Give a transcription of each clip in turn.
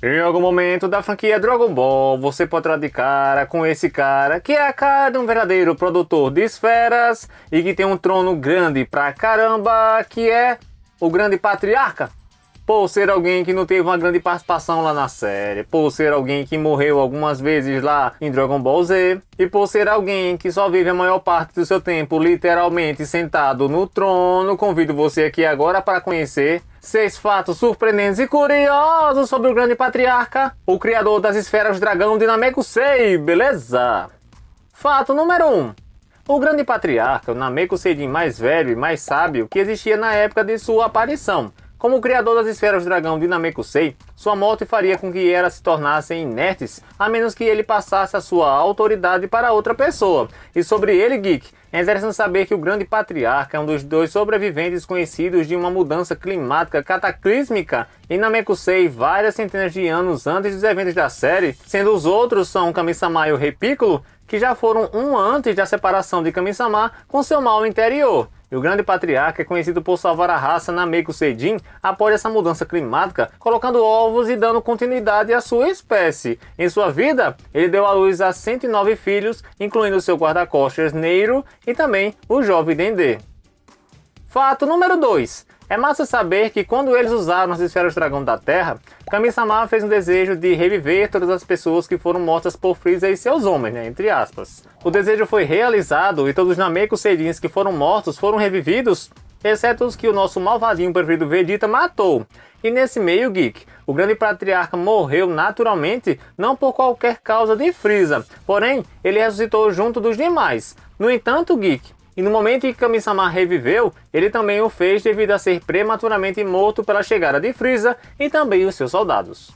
Em algum momento da franquia Dragon Ball, você poderá de cara com esse cara que é a cara de um verdadeiro produtor de esferas e que tem um trono grande pra caramba, que é o grande patriarca por ser alguém que não teve uma grande participação lá na série, por ser alguém que morreu algumas vezes lá em Dragon Ball Z, e por ser alguém que só vive a maior parte do seu tempo literalmente sentado no trono, convido você aqui agora para conhecer seis fatos surpreendentes e curiosos sobre o grande patriarca, o criador das esferas dragão de Namekusei, beleza? Fato número 1. Um. O grande patriarca, o Namekusei mais velho e mais sábio que existia na época de sua aparição, como criador das esferas do dragão Dinamekusei, sua morte faria com que elas se tornassem inertes, a menos que ele passasse a sua autoridade para outra pessoa. E sobre ele, Geek, é interessante saber que o grande patriarca é um dos dois sobreviventes conhecidos de uma mudança climática cataclísmica em Namekusei várias centenas de anos antes dos eventos da série, sendo os outros são Kami-sama e o Rei Piccolo, que já foram um antes da separação de Kami-sama com seu mal interior. E o grande patriarca é conhecido por salvar a raça Nameku Seijin após essa mudança climática, colocando ovos e dando continuidade à sua espécie. Em sua vida, ele deu à luz a 109 filhos, incluindo seu guarda-costas Neiro e também o jovem Dendê. Fato número 2. É massa saber que quando eles usaram as esferas do dragão da Terra, Kami-sama fez um desejo de reviver todas as pessoas que foram mortas por Freeza e seus homens, né, entre aspas. O desejo foi realizado e todos os Namekos Serins que foram mortos foram revividos, exceto os que o nosso malvadinho preferido Vegeta matou. E nesse meio, Geek, o grande patriarca morreu naturalmente, não por qualquer causa de Freeza, porém, ele ressuscitou junto dos demais. No entanto, Geek, e no momento em que Kami-sama reviveu, ele também o fez devido a ser prematuramente morto pela chegada de Frieza e também os seus soldados.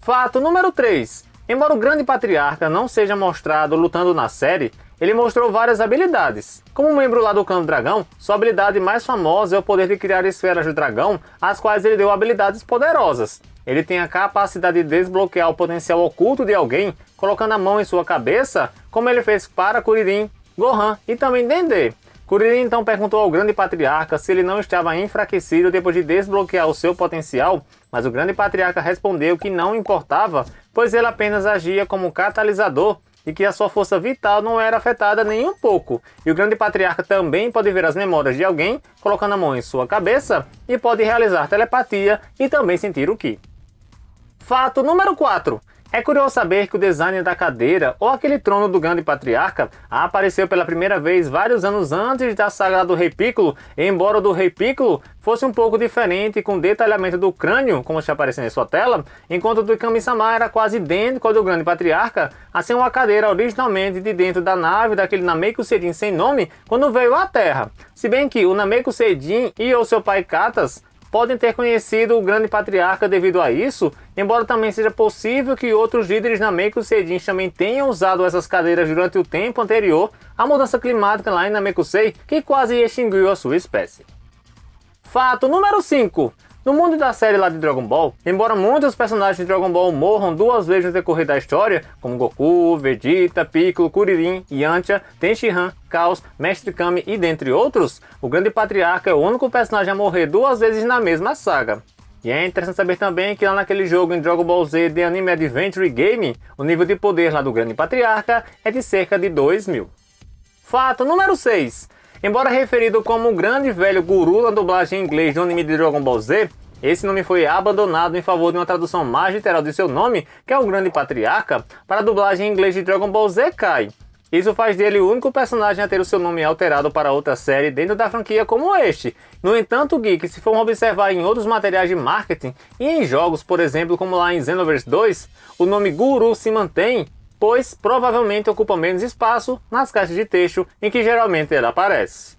Fato número 3. Embora o Grande Patriarca não seja mostrado lutando na série, ele mostrou várias habilidades. Como membro lá do Cano Dragão, sua habilidade mais famosa é o poder de criar esferas do dragão, às quais ele deu habilidades poderosas. Ele tem a capacidade de desbloquear o potencial oculto de alguém colocando a mão em sua cabeça, como ele fez para Kuririn, Gohan e também Dendê. Kuririn então perguntou ao grande patriarca se ele não estava enfraquecido depois de desbloquear o seu potencial, mas o grande patriarca respondeu que não importava, pois ele apenas agia como catalisador e que a sua força vital não era afetada nem um pouco. E o grande patriarca também pode ver as memórias de alguém, colocando a mão em sua cabeça, e pode realizar telepatia e também sentir o ki. Fato número 4. É curioso saber que o design da cadeira, ou aquele trono do grande patriarca, apareceu pela primeira vez vários anos antes da saga do Rei Piccolo, embora o do Rei Piccolo fosse um pouco diferente com detalhamento do crânio, como está aparecendo em sua tela, enquanto o do Kami-sama era quase idêntico ao do grande patriarca, assim uma cadeira originalmente de dentro da nave daquele Nameku Seijin sem nome, quando veio à Terra. Se bem que o Nameku Seijin e o seu pai Katas podem ter conhecido o grande patriarca devido a isso, embora também seja possível que outros líderes na Meikusei também tenham usado essas cadeiras durante o tempo anterior à mudança climática lá em Namekusei, que quase extinguiu a sua espécie. Fato número 5. No mundo da série lá de Dragon Ball, embora muitos personagens de Dragon Ball morram duas vezes no decorrer da história, como Goku, Vegeta, Piccolo, Kuririn, Yantia, Tenshinhan, Chaos, Mestre Kami e dentre outros, o Grande Patriarca é o único personagem a morrer duas vezes na mesma saga. E é interessante saber também que lá naquele jogo em Dragon Ball Z The Anime Adventure Game, o nível de poder lá do Grande Patriarca é de cerca de 2 mil. Fato número 6. Embora referido como o grande velho guru da dublagem em inglês do anime de Dragon Ball Z, esse nome foi abandonado em favor de uma tradução mais literal de seu nome, que é o Grande Patriarca, para a dublagem em inglês de Dragon Ball Z Kai. Isso faz dele o único personagem a ter o seu nome alterado para outra série dentro da franquia como este. No entanto, Geek, se formos observar em outros materiais de marketing e em jogos, por exemplo, como lá em Xenoverse 2, o nome Guru se mantém pois provavelmente ocupa menos espaço nas caixas de texto em que geralmente ela aparece.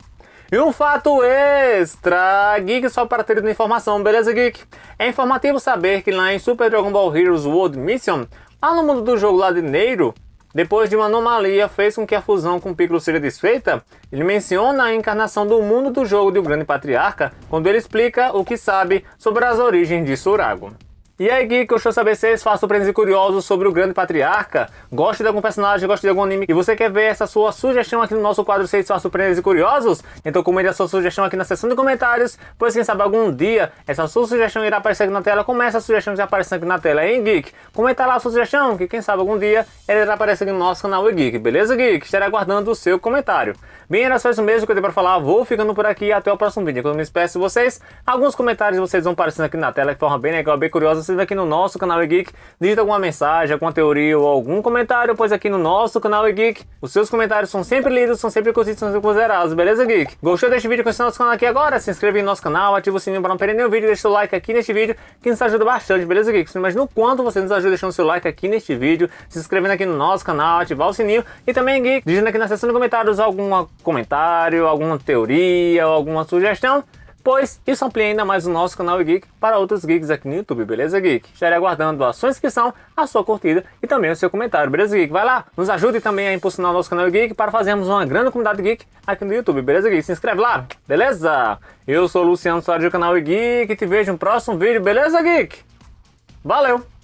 E um fato extra, Geek só para ter informação, beleza Geek? É informativo saber que lá em Super Dragon Ball Heroes World Mission, lá no mundo do jogo lá de Neiro, depois de uma anomalia fez com que a fusão com Piccolo seja desfeita, ele menciona a encarnação do mundo do jogo de O Grande Patriarca, quando ele explica o que sabe sobre as origens de Surago. E aí, Geek, eu show saber se faço surpresos curiosos sobre o Grande Patriarca. Gosta de algum personagem, gosta de algum anime e você quer ver essa sua sugestão aqui no nosso quadro 6 Faço Surpresos e Curiosos? Então comente a sua sugestão aqui na seção de comentários, pois quem sabe algum dia essa sua sugestão irá aparecer aqui na tela, como essa sugestão que aparecendo aqui na tela, hein, Geek? Comenta lá a sua sugestão, que quem sabe algum dia ela irá aparecer aqui no nosso canal e Geek, beleza, Geek? Estarei aguardando o seu comentário. Bem, era só isso mesmo que eu tenho para falar, vou ficando por aqui até o próximo vídeo. Quando eu me despeço de vocês, alguns comentários vocês vão aparecendo aqui na tela de forma bem legal, bem curiosa, aqui no nosso canal e Geek. Digita alguma mensagem, alguma teoria ou algum comentário, pois aqui no nosso canal e Geek, os seus comentários são sempre lidos, são sempre curtidos, são sempre considerados, beleza, Geek? Gostou deste vídeo? Conhece nosso canal aqui agora? Se inscreve no nosso canal, ativa o sininho para não perder nenhum vídeo, deixa o like aqui neste vídeo, que nos ajuda bastante, beleza, Geek? Mas no quanto você nos ajuda deixando seu like aqui neste vídeo, se inscrevendo aqui no nosso canal, ativar o sininho e também, Geek, digitando aqui na seção de comentários algum comentário, alguma teoria, alguma sugestão pois isso amplia ainda mais o nosso canal Geek para outros geeks aqui no YouTube, beleza Geek? Estarei aguardando a sua inscrição, a sua curtida e também o seu comentário, beleza Geek? Vai lá, nos ajude também a impulsionar o nosso canal Geek para fazermos uma grande comunidade Geek aqui no YouTube, beleza Geek? Se inscreve lá, beleza? Eu sou o Luciano Soares do canal Geek e te vejo no próximo vídeo, beleza Geek? Valeu!